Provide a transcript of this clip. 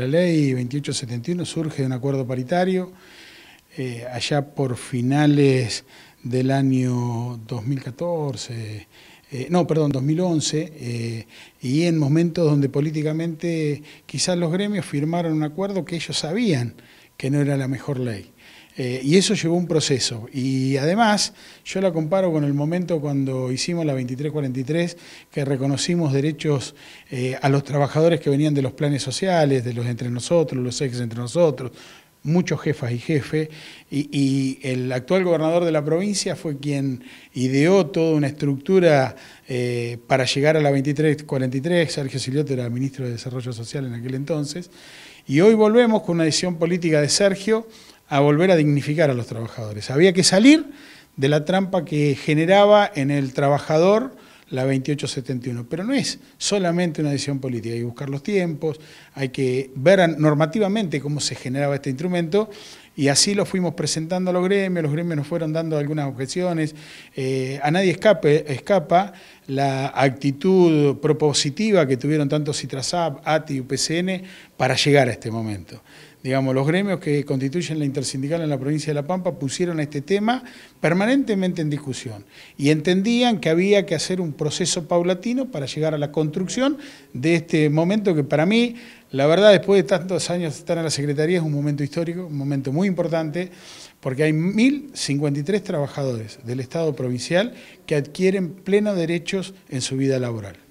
La ley 2871 surge de un acuerdo paritario eh, allá por finales del año 2014, eh, no, perdón, 2011, eh, y en momentos donde políticamente quizás los gremios firmaron un acuerdo que ellos sabían que no era la mejor ley. Eh, y eso llevó un proceso. Y además, yo la comparo con el momento cuando hicimos la 2343, que reconocimos derechos eh, a los trabajadores que venían de los planes sociales, de los entre nosotros, los ex entre nosotros, muchos jefas y jefes, y, el actual gobernador de la provincia fue quien ideó toda una estructura eh, para llegar a la 2343, Sergio Siliote era ministro de Desarrollo Social en aquel entonces, y hoy volvemos con una decisión política de Sergio a volver a dignificar a los trabajadores. Había que salir de la trampa que generaba en el trabajador la 2871. Pero no es solamente una decisión política, hay que buscar los tiempos, hay que ver normativamente cómo se generaba este instrumento y así lo fuimos presentando a los gremios, los gremios nos fueron dando algunas objeciones, eh, a nadie escapa la actitud propositiva que tuvieron tanto Citrasap, ATI y UPCN para llegar a este momento digamos, los gremios que constituyen la intersindical en la provincia de La Pampa pusieron este tema permanentemente en discusión y entendían que había que hacer un proceso paulatino para llegar a la construcción de este momento que para mí, la verdad, después de tantos años de estar en la Secretaría es un momento histórico, un momento muy importante, porque hay 1.053 trabajadores del Estado provincial que adquieren plenos derechos en su vida laboral.